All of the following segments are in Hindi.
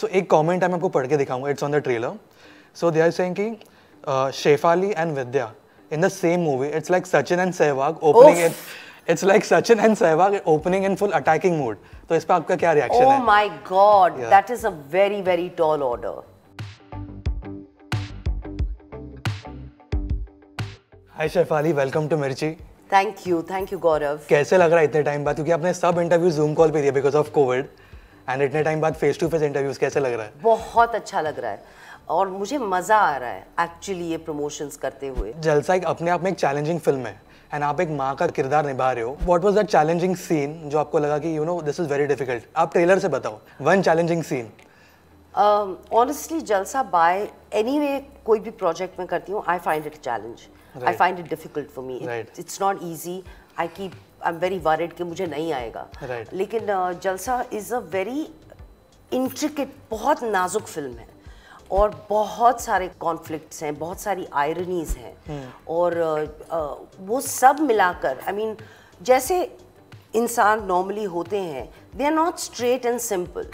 सो एक कॉमेंट है मैं आपको पढ़ के दिखाऊंगा it's on the trailer so they are saying कि Shefali and Vidya in the same movie it's like Sachin and Sehwag opening in it's like Sachin and Sehwag opening in full attacking mode तो इस पर आपका क्या रिएक्शन oh है oh my God that is a very very tall order hi Shefali welcome to Mirchi thank you thank you Gaurav कैसे लग रहा है इतने टाइम बाद क्योंकि आपने सब इंटरव्यू जूम कॉल पे दिया बिकॉज ऑफ कोविड एंड इतने टाइम बाद फेस टू फेस इंटरव्यूज कैसे लग रहा है बहुत अच्छा लग रहा है और मुझे मज़ा आ रहा है एक्चुअली ये प्रमोशंस करते हुए जलसा एक अपने आप में एक चैलेंजिंग फिल्म है एंड आप एक माँ का किरदार निभा रहे हो what was that challenging scene जो आपको लगा कि you know this is very difficult आप ट्रेलर से बताओ one challenging scene honestly Jalsa by any way कोई भी प्रोजेक्ट में करती हूँ I find it challenge I find it difficult for me it's not easy I keep I am very worried कि मुझे नहीं आएगा right. लेकिन जलसा इज़ अ वेरी इंट्रिकेट बहुत नाजुक फिल्म है और बहुत सारे कॉन्फ्लिक्ट हैं बहुत सारी आयरनीज हैं hmm. और uh, वो सब मिलाकर आई I मीन mean, जैसे इंसान नॉर्मली होते हैं they are not straight and simple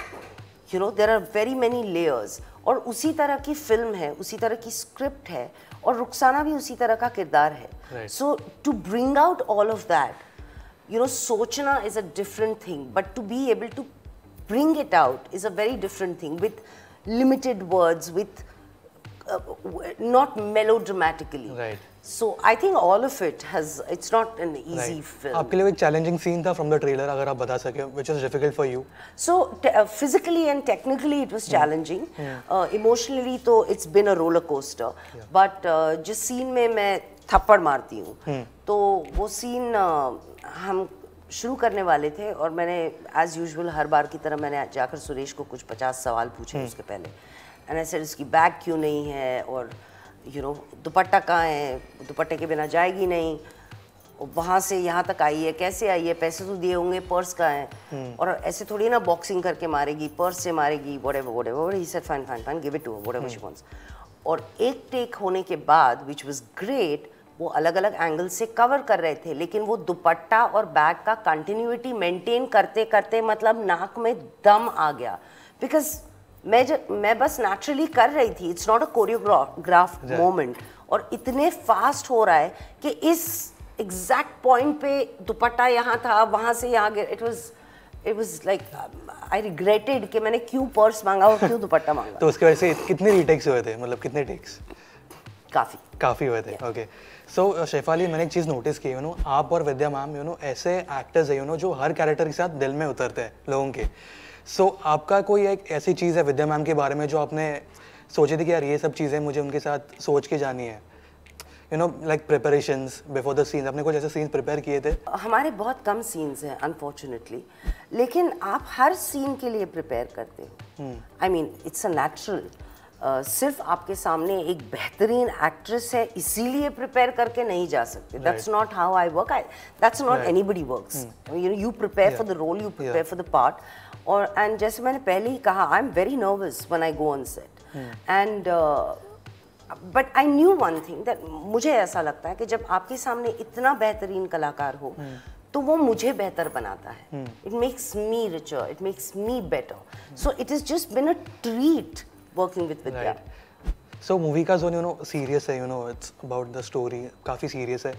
you know there are very many layers और उसी तरह की फिल्म है उसी तरह की स्क्रिप्ट है और रुखसाना भी उसी तरह का किरदार है so to bring out all of that you know सोचना is a different thing but to be able to bring it out is a very different thing with limited words with not melodramatically so I think all of it has it's not an easy film आपके लिए एक चैलेंजिंग सीन था फ्रॉम द ट्रेलर अगर आप बता सके which is difficult for you so physically and technically it was challenging emotionally तो it's been a roller coaster but जिस सीन में मैं थप्पड़ मारती हूँ hmm. तो वो सीन uh, हम शुरू करने वाले थे और मैंने एज यूजल हर बार की तरह मैंने जाकर सुरेश को कुछ पचास सवाल पूछे hmm. उसके पहले एंड ऐसे उसकी बैग क्यों नहीं है और यू नो दुपट्टा कहाँ है दुपट्टे के बिना जाएगी नहीं वहाँ से यहाँ तक आई है कैसे आई है पैसे तो दिए होंगे पर्स का है हम्म। और ऐसे थोड़ी ना बॉक्सिंग करके मारेगी पर्स से मारेगी बड़े एवर बड़े ही set fine fine fine give it to बड़े एवर शी और एक टेक होने के बाद विच वॉज ग्रेट वो अलग अलग एंगल से कवर कर रहे थे लेकिन वो दुपट्टा और बैग का कंटिन्यूटी मेंटेन करते करते मतलब नाक में दम आ गया बिकॉज मैं जब मैं बस नेचुरली कर रही थी it's not a choreograph moment और इतने फास्ट हो रहा है कि इस एग्जैक्ट पॉइंट पे दुपट्टा यहाँ था वहाँ से यहाँ गया it was it was like I regretted कि मैंने क्यों पर्स मांगा और क्यों दुपट्टा मांगा तो उसके वजह से कितने रिटेक्स हुए थे मतलब कितने टेक्स काफ़ी काफ़ी हुए थे ओके सो शेफाली मैंने एक चीज़ नोटिस की यू नो आप और विद्या मैम यू नो ऐसे एक्टर्स है यू नो जो हर कैरेक्टर के साथ दिल में उतरते हैं लोगों के सो so, आपका कोई एक ऐसी चीज़ है विद्या मैम के बारे में जो आपने सोची थी कि यार ये सब चीज़ें मुझे उनके साथ सोच के जानी है you know like preparation before the scenes आपने कुछ ऐसे सीन्स प्रिपेयर किए थे हमारे बहुत कम सीन्स हैं अनफॉर्चुनेटली लेकिन आप हर सीन के लिए प्रिपेयर करते हो I mean it's a natural सिर्फ आपके सामने एक बेहतरीन एक्ट्रेस है इसीलिए प्रिपेयर करके नहीं जा सकते that's not how I work I that's not anybody work you you prepare for the role you prepare for the part और एंड जैसे मैंने पहले ही कहा I am very nervous when I go on set and but I knew one thing that मुझे ऐसा लगता है कि जब आपके सामने इतना बेहतरीन कलाकार हो hmm. तो वो मुझे बेहतर बनाता है it makes me richer it makes me better so it is just been a treat working with Vidya. Right. So movie Movika's one, you know, serious है, you know, it's about the story, काफी serious है.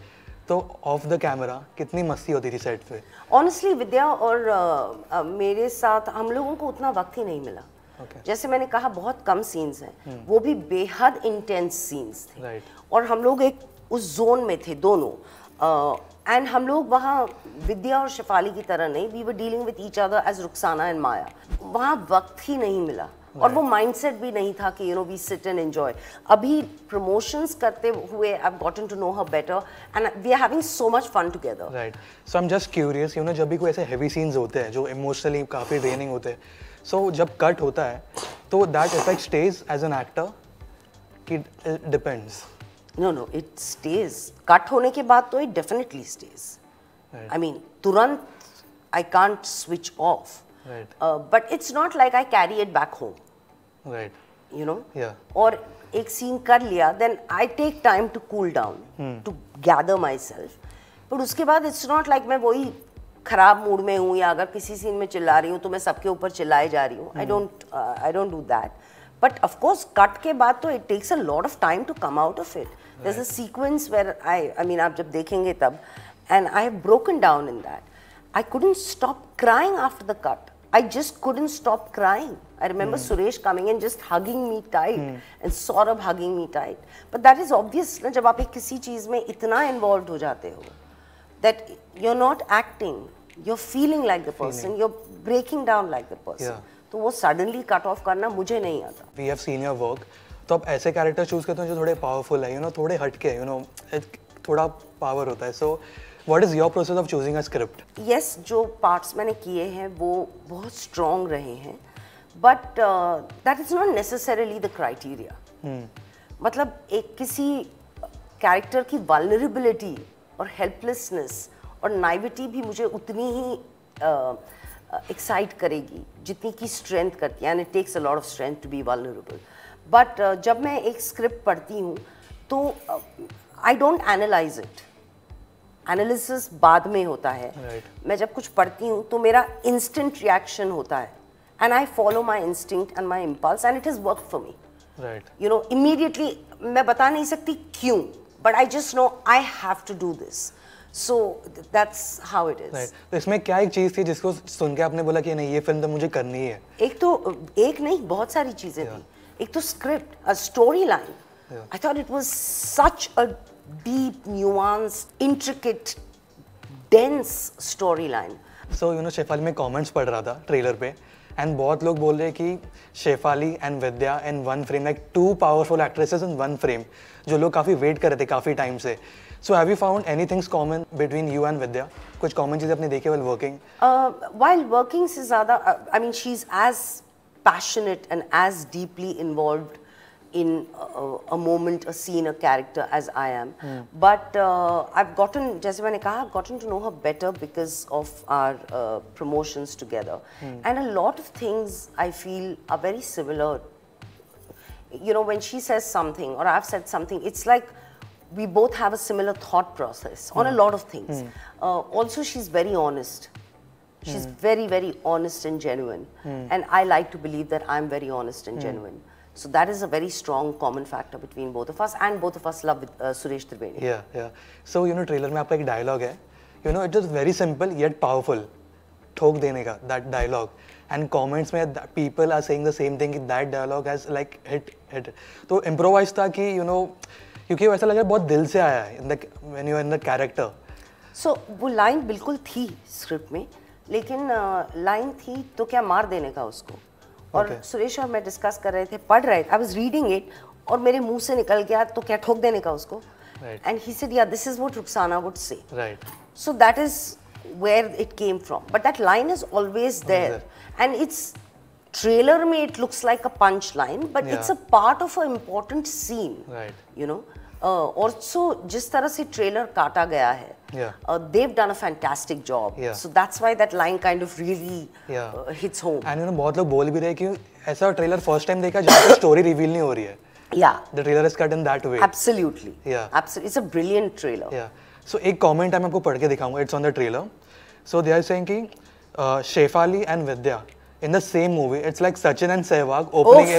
तो ऑफ द कैमरा कितनी मस्ती होती थी सेट पे ऑनेस्टली विद्या और uh, uh, मेरे साथ हम लोगों को उतना वक्त ही नहीं मिला Okay. जैसे मैंने कहा बहुत कम सीन्स हैं hmm. वो भी बेहद इंटेंस सीन्स थे right. और हम लोग एक उस जोन में थे दोनों एंड uh, हम लोग वहाँ विद्या और शिफाली की तरह नहीं we were dealing with each other as Rukhsana and Maya वहाँ वक्त ही नहीं मिला और वो माइंडसेट भी नहीं था कि you know we sit and enjoy अभी प्रमोशंस करते हुए I have gotten to know her better and we are having so much fun together right so I am just curious you know जब भी कोई ऐसे हेवी सीन्स होते हैं जो इमोशनली काफ़ी ड्रेनिंग होते हैं सो so, जब कट होता है तो that effect stage as an actor कि depends no no it stage cut होने के बाद तो it definitely stage I mean तुरंत I can't switch off but it's not like I carry it back home right you know और एक सीन कर लिया then I take time to cool down to gather myself but उसके बाद इट्स नॉट लाइक मैं वही खराब मूड में हूँ या अगर किसी सीन में चिल्ला रही हूँ तो मैं सबके ऊपर चिल्लाए जा रही हूँ I don't I don't do that but of course cut के बाद तो it takes a lot of time to come out of it There's right. a sequence where I, I mean, आप जब देखेंगे it and I have broken down in that. I couldn't stop crying after the cut. I just couldn't stop crying. I remember mm. Suresh coming and just hugging me tight mm. and Saurabh hugging me tight. But that is obvious ना जब आप एक involved हो जाते that you're not acting, you're feeling like the person, feeling. you're breaking down like the person. Yeah. तो suddenly cut off karna मुझे नहीं आता. We have seen your work. तो आप ऐसे कैरेक्टर चूज़ करते हो जो थोड़े पावरफुल है यू नो थोड़े हटके यू नो थोड़ा पावर होता है so what is your process of choosing a script yes जो पार्ट्स मैंने किए हैं वो बहुत स्ट्रॉन्ग रहे हैं but that is not necessarily the criteria मतलब एक किसी कैरेक्टर की वालरेबिलिटी और हेल्पलेसनेस और नाइविटी भी मुझे उतनी ही एक्साइट uh, uh, करेगी जितनी की स्ट्रेंथ करती है and it takes a lot of strength to be vulnerable but uh, जब मैं एक स्क्रिप्ट पढ़ती हूँ तो I don't analyse it analysis बाद में होता है right. मैं जब कुछ पढ़ती हूँ तो मेरा इंस्टेंट रिएक्शन होता है and I follow my instinct and my impulse and it is work for me you know immediately मैं बता नहीं सकती क्यों but I just know I have to do this so that's how it is तो इसमें क्या एक चीज़ थी जिसको सुन के आपने बोला कि नहीं ये फिल्म तो मुझे करनी है एक तो एक नहीं बहुत सारी चीज़ें yeah. थी एक तो script story line I thought it was such a deep nuance intricate dense story line so you know Shefali में कमेंट्स पढ़ रहा था ट्रेलर पे एंड बहुत लोग बोल रहे हैं कि Shefali and Vidya in one frame like two powerful actresses in one frame जो लोग काफ़ी वेट कर रहे थे काफ़ी टाइम से so have you found any things common between you and Vidya कुछ कॉमन चीज़ें अपने देखी वाइल वर्किंग वाइल वर्किंग से ज़्यादा I mean she is as passionate and as deeply involve in a, a, moment, a scene, a character as I am. Mm. But uh, I've gotten, Jaise I've gotten to know her better because of our uh, promotions together. Mm. And a lot of things I feel are very similar. You know, when she says something or I've said something, it's like we both have a similar thought process mm. on a hmm. lot of things. Hmm. Uh, also, she's very honest. She's hmm. very, very honest and genuine. And I like to believe that I'm very honest and genuine. So that is a very strong common factor between both of us, and both of us love uh, Suresh Trivedi. Yeah, yeah. So you know, trailer में आपका एक dialogue है. You know, it is very simple yet powerful. ठोक देने का that dialogue. And comments में people are saying the same thing that dialogue has like hit hit. तो improvise था कि you know क्योंकि वैसा लग रहा है बहुत दिल से आया है in the when you are in the character. So वो line बिल्कुल थी script में लेकिन लाइन थी तो क्या मार देने का उसको और सुरेश और मैं डिस्कस कर रहे थे पढ़ रहे थे आई वॉज रीडिंग इट और मेरे मुंह से निकल गया तो क्या ठोक देने का उसको and he said yeah this is what Rukhsana would say right so that is where it came from but that line is always there and it's trailer में it looks like a punch line but it's a part of a important scene right you know also जिस तरह से ट्रेलर काटा गया है yeah. uh, they've done a fantastic job yeah. so that's why that line kind of really yeah. uh, hits home and you know बहुत लोग बोल भी रहे कि ऐसा ट्रेलर फर्स्ट टाइम देखा जहाँ पे स्टोरी रिवील नहीं हो रही है yeah the trailer is cut in that way absolutely yeah absolutely it's a brilliant trailer yeah so एक कमेंट मैं आपको पढ़ के दिखाऊंगा it's on the trailer so they are saying कि Shefali and Vidya in the same movie it's like Sachin and Sehwag opening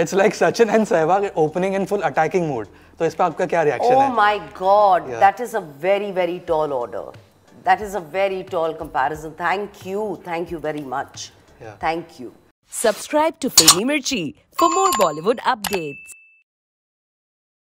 it's like Sachin and Sehwag opening in full attacking mode तो इस पर आपका क्या रिएक्शन oh है my God that is a very very tall order that is a very tall comparison thank you thank you very much thank you subscribe to Filmy Mirchi for more Bollywood updates